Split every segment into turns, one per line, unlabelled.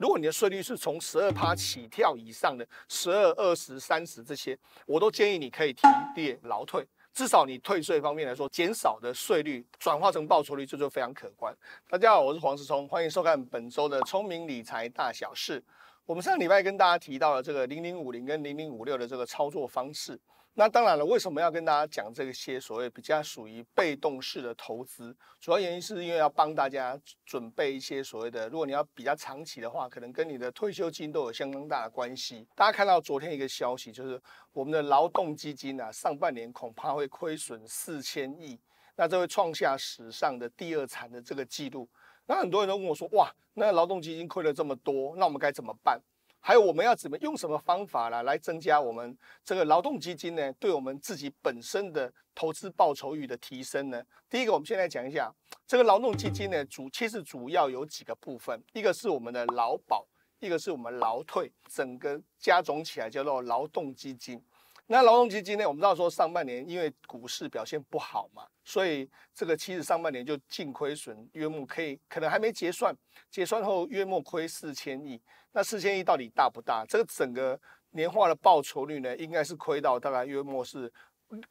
如果你的税率是从十二趴起跳以上的十二、二十、三十这些，我都建议你可以停、跌、劳退，至少你退税方面来说，减少的税率转化成报酬率，这就非常可观。大家好，我是黄世聪，欢迎收看本周的聪明理财大小事。我们上礼拜跟大家提到了这个零零五零跟零零五六的这个操作方式。那当然了，为什么要跟大家讲这些所谓比较属于被动式的投资？主要原因是因为要帮大家准备一些所谓的，如果你要比较长期的话，可能跟你的退休金都有相当大的关系。大家看到昨天一个消息，就是我们的劳动基金啊，上半年恐怕会亏损四千亿，那这会创下史上的第二惨的这个记录。那很多人都问我说，哇，那劳动基金亏了这么多，那我们该怎么办？还有我们要怎么用什么方法呢？来增加我们这个劳动基金呢？对我们自己本身的投资报酬率的提升呢？第一个，我们先来讲一下这个劳动基金呢主，其实主要有几个部分，一个是我们的劳保，一个是我们劳退，整个加总起来叫做劳动基金。那劳动基金呢？我们知道说，上半年因为股市表现不好嘛，所以这个其实上半年就净亏损约莫可以，可能还没结算，结算后约莫亏四千亿。那四千亿到底大不大？这个整个年化的报酬率呢，应该是亏到大概约莫是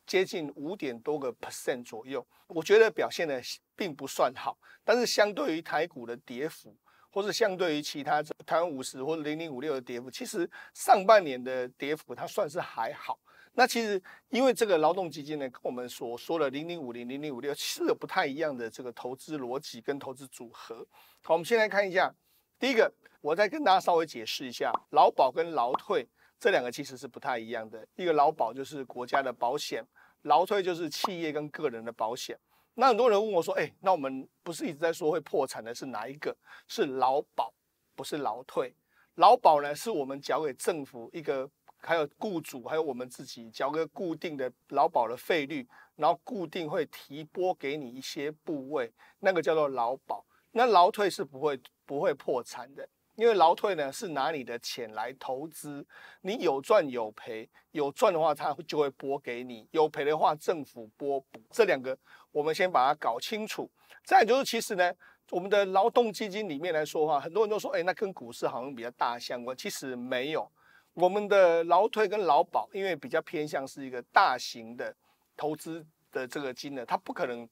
接近五点多个 percent 左右。我觉得表现呢并不算好，但是相对于台股的跌幅，或是相对于其他台湾五十或零零五六的跌幅，其实上半年的跌幅它算是还好。那其实，因为这个劳动基金呢，跟我们所说的零零五零零零五六，是有不太一样的这个投资逻辑跟投资组合。好，我们先来看一下。第一个，我再跟大家稍微解释一下，劳保跟劳退这两个其实是不太一样的。一个劳保就是国家的保险，劳退就是企业跟个人的保险。那很多人问我说，哎，那我们不是一直在说会破产的是哪一个是劳保，不是劳退？劳保呢，是我们缴给政府一个。还有雇主，还有我们自己交个固定的劳保的费率，然后固定会提拨给你一些部位，那个叫做劳保。那劳退是不会不会破产的，因为劳退呢是拿你的钱来投资，你有赚有赔，有赚的话它就会拨给你，有赔的话政府拨补。这两个我们先把它搞清楚。再就是其实呢，我们的劳动基金里面来说话，很多人都说哎，那跟股市好像比较大相关，其实没有。我们的劳退跟劳保，因为比较偏向是一个大型的投资的这个金额，它不可能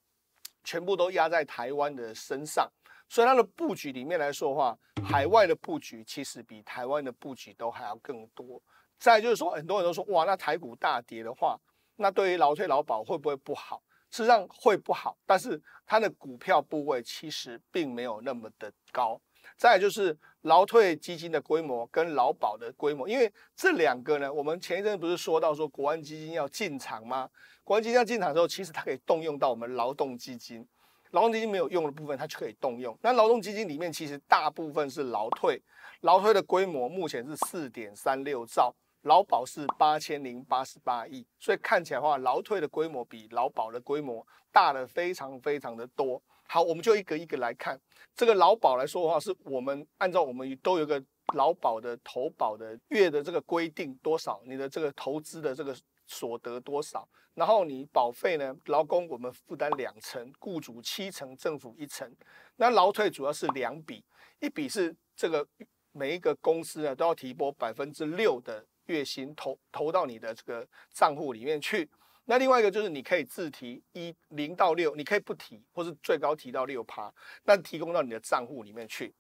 全部都压在台湾的身上，所以它的布局里面来说的话，海外的布局其实比台湾的布局都还要更多。再就是说，很多人都说，哇，那台股大跌的话，那对于劳退、劳保会不会不好？事实上会不好，但是它的股票部位其实并没有那么的高。再就是劳退基金的规模跟劳保的规模，因为这两个呢，我们前一阵不是说到说国安基金要进场吗？国安基金要进场之后，其实它可以动用到我们劳动基金，劳动基金没有用的部分，它就可以动用。那劳动基金里面其实大部分是劳退，劳退的规模目前是四点三六兆，劳保是八千零八十八亿，所以看起来的话，劳退的规模比劳保的规模大了非常非常的多。好，我们就一个一个来看。这个劳保来说的话，是我们按照我们都有个劳保的投保的月的这个规定多少，你的这个投资的这个所得多少，然后你保费呢，劳工我们负担两成，雇主七成，政府一成。那劳退主要是两笔，一笔是这个每一个公司呢都要提拨百分之六的月薪投投到你的这个账户里面去。那另外一个就是你可以自提一零到六，你可以不提，或是最高提到六趴，那提供到你的账户里面去。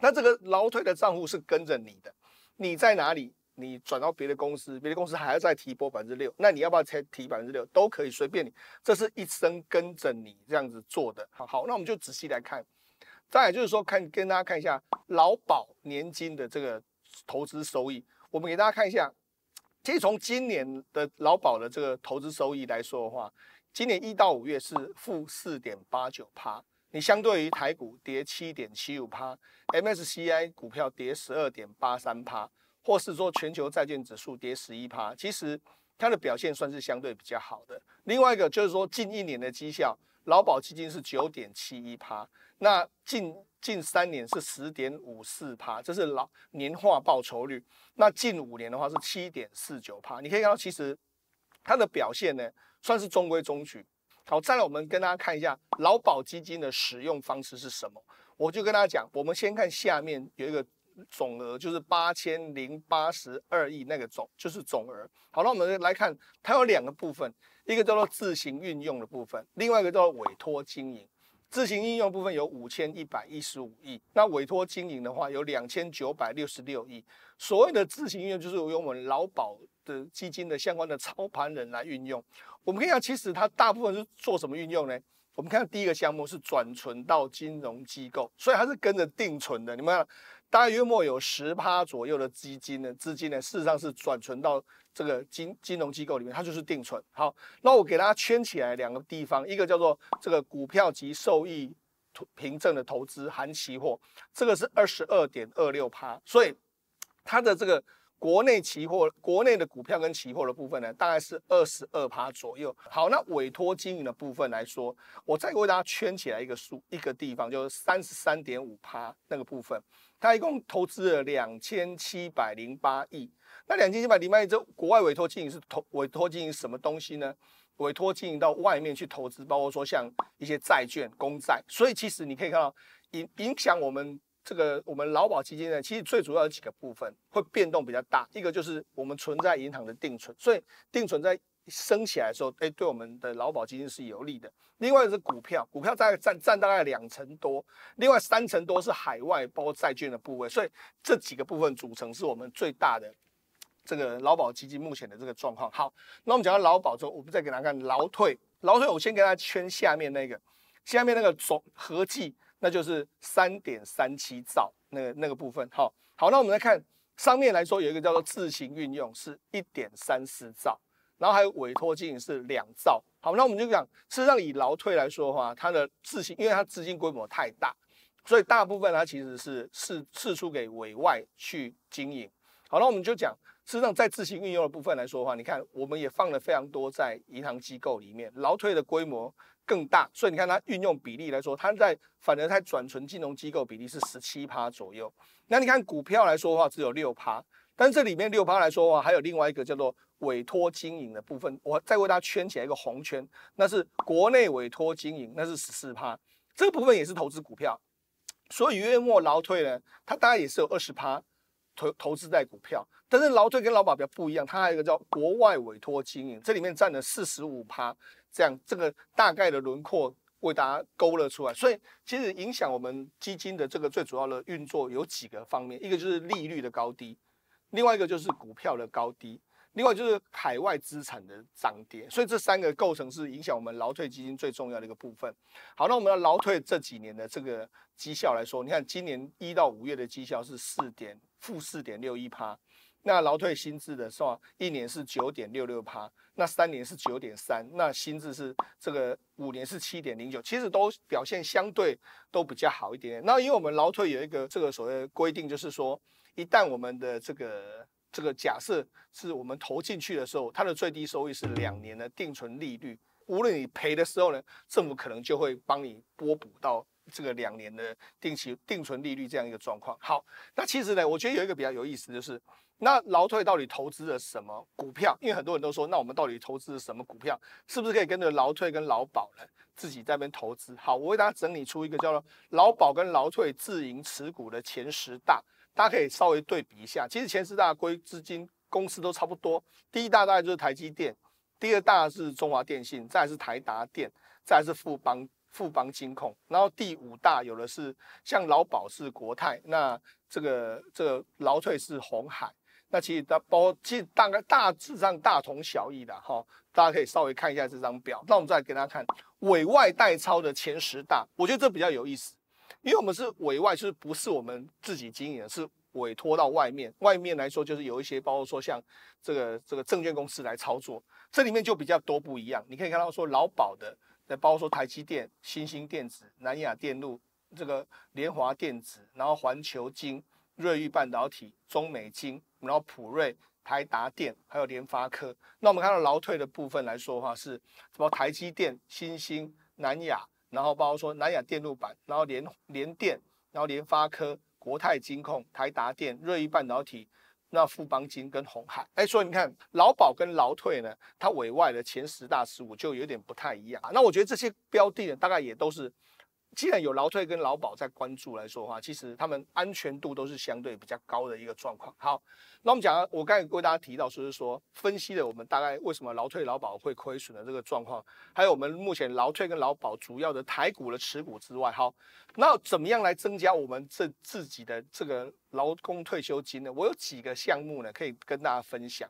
那这个劳退的账户是跟着你的，你在哪里，你转到别的公司，别的公司还要再提拨百分之六，那你要不要才提百分之六，都可以随便你，这是一生跟着你这样子做的。好，那我们就仔细来看，再也就是说看跟大家看一下劳保年金的这个投资收益，我们给大家看一下。其实从今年的劳保的这个投资收益来说的话，今年一到五月是负四点八九趴，你相对于台股跌七点七五趴 m s c i 股票跌十二点八三趴，或是说全球债券指数跌十一趴，其实它的表现算是相对比较好的。另外一个就是说近一年的绩效。劳保基金是九点七一趴，那近近三年是十点五四趴，这是老年化报酬率。那近五年的话是七点四九趴，你可以看到其实它的表现呢算是中规中矩。好，再来我们跟大家看一下劳保基金的使用方式是什么。我就跟大家讲，我们先看下面有一个总额，就是八千零八十二亿那个总就是总额。好，那我们来看它有两个部分。一个叫做自行运用的部分，另外一个叫做委托经营。自行运用部分有五千一百一十五亿，那委托经营的话有两千九百六十六亿。所谓的自行运用，就是由我们劳保的基金的相关的 操盘人来运用。我们可以讲，其实它大部分是做什么运用呢？我们看第一个项目是转存到金融机构，所以它是跟着定存的。你们看。大约末有十趴左右的基金呢，资金呢，事实上是转存到这个金金融机构里面，它就是定存。好，那我给大家圈起来两个地方，一个叫做这个股票及受益凭证的投资含期货，这个是二十二点二六趴，所以它的这个。国内期货、国内的股票跟期货的部分呢，大概是二十二趴左右。好，那委托经营的部分来说，我再为大家圈起来一个数、一个地方，就是三十三点五趴那个部分，它一共投资了两千七百零八亿。那两千七百零八亿这国外委托经营是投委托经营什么东西呢？委托经营到外面去投资，包括说像一些债券、公债。所以其实你可以看到，影影响我们。这个我们劳保基金呢，其实最主要有几个部分会变动比较大，一个就是我们存在银行的定存，所以定存在升起来的时候，哎，对我们的劳保基金是有利的。另外是股票，股票大概占占大概两成多，另外三成多是海外包括债券的部位，所以这几个部分组成是我们最大的这个劳保基金目前的这个状况。好，那我们讲到劳保之后，我们再给大家看劳退，劳退我先给大家圈下面那个，下面那个总合计。那就是三点三七兆，那个那个部分，好，好，那我们来看，上面来说有一个叫做自行运用是一点三四兆，然后还有委托经营是两兆，好，那我们就讲，事实上以劳退来说的话，它的自行，因为它资金规模太大，所以大部分它其实是是是出给委外去经营，好，那我们就讲，事实上在自行运用的部分来说的话，你看我们也放了非常多在银行机构里面，劳退的规模。更大，所以你看它运用比例来说，它在反而在转存金融机构比例是十七趴左右。那你看股票来说的话，只有六趴。但这里面六趴来说的话，还有另外一个叫做委托经营的部分，我再为大家圈起来一个红圈，那是国内委托经营，那是十四趴。这个部分也是投资股票。所以月末劳退呢，它大概也是有二十趴投投资在股票。但是劳退跟劳保比较不一样，它还有一个叫国外委托经营，这里面占了四十五趴。这样，这个大概的轮廓为大家勾勒出来。所以，其实影响我们基金的这个最主要的运作有几个方面，一个就是利率的高低，另外一个就是股票的高低，另外就是海外资产的涨跌。所以，这三个构成是影响我们劳退基金最重要的一个部分。好，那我们要劳退这几年的这个绩效来说，你看今年一到五月的绩效是四点负四点六一趴。那劳退薪资的说，一年是九点六六趴，那三年是九点三，那薪资是这个五年是七点零九，其实都表现相对都比较好一点。那因为我们劳退有一个这个所谓规定，就是说一旦我们的这个这个假设是我们投进去的时候，它的最低收益是两年的定存利率，无论你赔的时候呢，政府可能就会帮你拨补到这个两年的定期定存利率这样一个状况。好，那其实呢，我觉得有一个比较有意思就是。那劳退到底投资了什么股票？因为很多人都说，那我们到底投资什么股票？是不是可以跟着劳退跟劳保呢？自己在那边投资？好，我为大家整理出一个叫做劳保跟劳退自营持股的前十大，大家可以稍微对比一下。其实前十大归资金公司都差不多。第一大大概就是台积电，第二大是中华电信，再是台达电，再是富邦富邦金控。然后第五大有的是像劳保是国泰，那这个这个劳退是红海。那其实它包括，其实大概大致上大同小异的哈，大家可以稍微看一下这张表。那我们再给大家看委外代操的前十大，我觉得这比较有意思，因为我们是委外，就是不是我们自己经营，是委托到外面。外面来说，就是有一些包括说像这个这个证券公司来操作，这里面就比较多不一样。你可以看到说劳保的，那包括说台积电、新兴电子、南亚电路、这个联华电子，然后环球金。瑞昱半导体、中美金，然后普瑞、台达电，还有联发科。那我们看到劳退的部分来说的话，是什么？台积电、新兴、南亚，然后包括说南亚电路板，然后联联电，然后联发科、国泰金控、台达电、瑞昱半导体，那富邦金跟红海。哎，所以你看劳保跟劳退呢，它委外的前十大十五就有点不太一样。那我觉得这些标的呢，大概也都是。既然有劳退跟劳保在关注来说的话，其实他们安全度都是相对比较高的一个状况。好，那我们讲，我刚才为大家提到，就是说分析了我们大概为什么劳退、劳保会亏损的这个状况，还有我们目前劳退跟劳保主要的台股的持股之外，好，那怎么样来增加我们这自己的这个劳工退休金呢？我有几个项目呢，可以跟大家分享。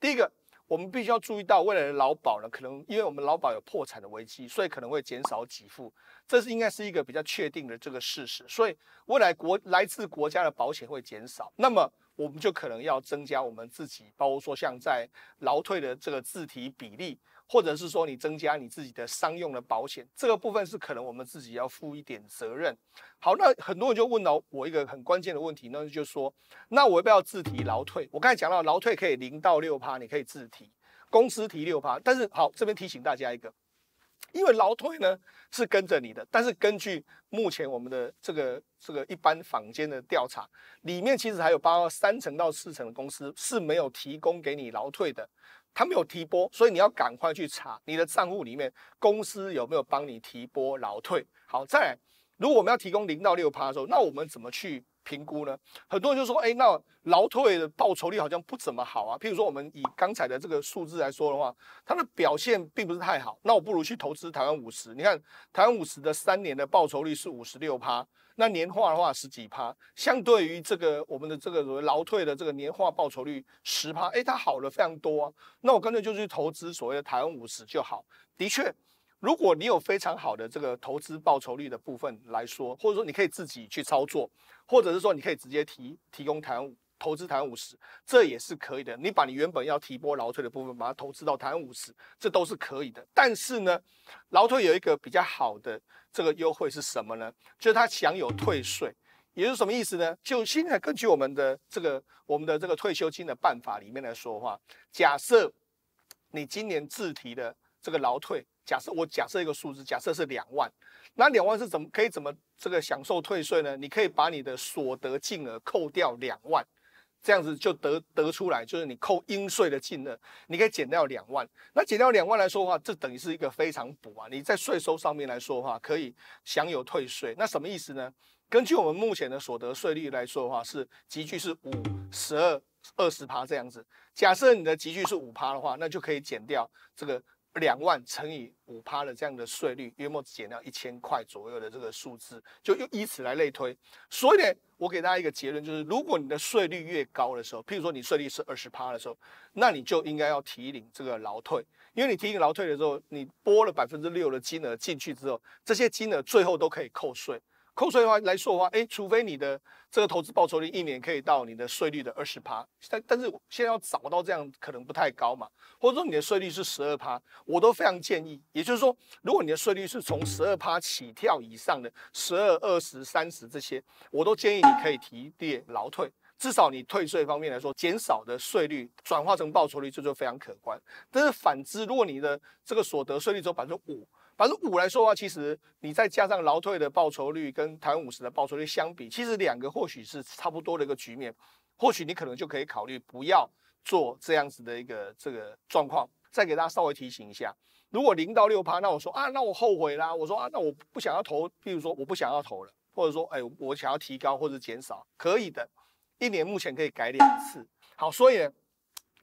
第一个。我们必须要注意到，未来的劳保呢，可能因为我们劳保有破产的危机，所以可能会减少给付。这是应该是一个比较确定的这个事实。所以未来国来自国家的保险会减少，那么我们就可能要增加我们自己，包括说像在劳退的这个自提比例。或者是说你增加你自己的商用的保险，这个部分是可能我们自己要负一点责任。好，那很多人就问到我一个很关键的问题，那就说，那我要不要自提劳退？我刚才讲到劳退可以零到六趴，你可以自提，公司提六趴。但是好，这边提醒大家一个，因为劳退呢是跟着你的，但是根据目前我们的这个这个一般坊间的调查，里面其实还有包括三层到四层的公司是没有提供给你劳退的。他没有提拨，所以你要赶快去查你的账户里面，公司有没有帮你提拨劳退。好来，如果我们要提供零到六趴的时候，那我们怎么去？评估呢，很多人就说，哎，那劳退的报酬率好像不怎么好啊。譬如说，我们以刚才的这个数字来说的话，它的表现并不是太好。那我不如去投资台湾五十。你看，台湾五十的三年的报酬率是五十六趴，那年化的话十几趴，相对于这个我们的这个所谓劳退的这个年化报酬率十趴，哎，它好了非常多。啊。那我干脆就去投资所谓的台湾五十就好。的确。如果你有非常好的这个投资报酬率的部分来说，或者说你可以自己去操作，或者是说你可以直接提提供谈投资谈五十，这也是可以的。你把你原本要提拨劳退的部分，把它投资到谈五十，这都是可以的。但是呢，劳退有一个比较好的这个优惠是什么呢？就是它享有退税，也就是什么意思呢？就现在根据我们的这个我们的这个退休金的办法里面来说的话，假设你今年自提的这个劳退。假设我假设一个数字，假设是两万，那两万是怎么可以怎么这个享受退税呢？你可以把你的所得净额扣掉两万，这样子就得得出来，就是你扣应税的净额，你可以减掉两万。那减掉两万来说的话，这等于是一个非常补啊！你在税收上面来说的话，可以享有退税。那什么意思呢？根据我们目前的所得税率来说的话，是集聚是五十二二十趴这样子。假设你的集聚是五趴的话，那就可以减掉这个。两万乘以五趴的这样的税率，约莫减掉一千块左右的这个数字，就又以此来类推。所以呢，我给大家一个结论，就是如果你的税率越高的时候，譬如说你税率是二十趴的时候，那你就应该要提领这个劳退，因为你提领劳退的时候，你拨了百分之六的金额进去之后，这些金额最后都可以扣税。扣税的话来说的话，哎，除非你的这个投资报酬率一年可以到你的税率的二十趴，但但是现在要找到这样可能不太高嘛，或者说你的税率是十二趴，我都非常建议。也就是说，如果你的税率是从十二趴起跳以上的十二、二十、三十这些，我都建议你可以提列劳退，至少你退税方面来说，减少的税率转化成报酬率这就非常可观。但是反之，如果你的这个所得税率只有百分之五。反正五来说的话，其实你再加上劳退的报酬率跟台湾五十的报酬率相比，其实两个或许是差不多的一个局面。或许你可能就可以考虑不要做这样子的一个这个状况。再给大家稍微提醒一下，如果零到六趴，那我说啊，那我后悔啦。我说啊，那我不想要投，比如说我不想要投了，或者说哎，我想要提高或者减少，可以的。一年目前可以改两次。好，所以。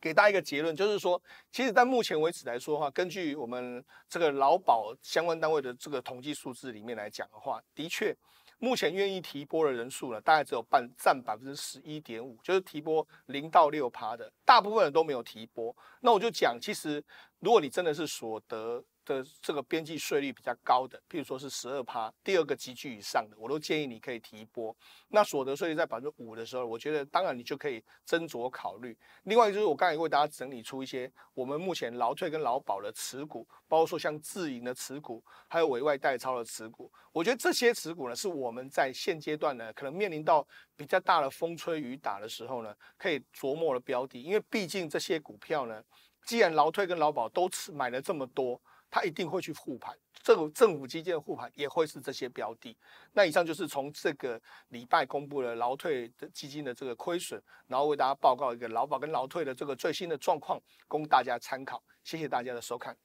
给大家一个结论，就是说，其实到目前为止来说的话，根据我们这个劳保相关单位的这个统计数字里面来讲的话，的确，目前愿意提拨的人数呢，大概只有半占百分之十一点五，就是提拨零到六趴的，大部分人都没有提拨。那我就讲，其实如果你真的是所得。的这个边际税率比较高的，譬如说是十二趴，第二个集聚以上的，我都建议你可以提拨。那所得税率在百分之五的时候，我觉得当然你就可以斟酌考虑。另外就是我刚才为大家整理出一些我们目前劳退跟劳保的持股，包括说像自营的持股，还有委外代操的持股，我觉得这些持股呢是我们在现阶段呢可能面临到比较大的风吹雨打的时候呢，可以琢磨的标的。因为毕竟这些股票呢，既然劳退跟劳保都持买了这么多。他一定会去护盘，政政府基金的护盘也会是这些标的。那以上就是从这个礼拜公布了劳退的基金的这个亏损，然后为大家报告一个劳保跟劳退的这个最新的状况，供大家参考。谢谢大家的收看。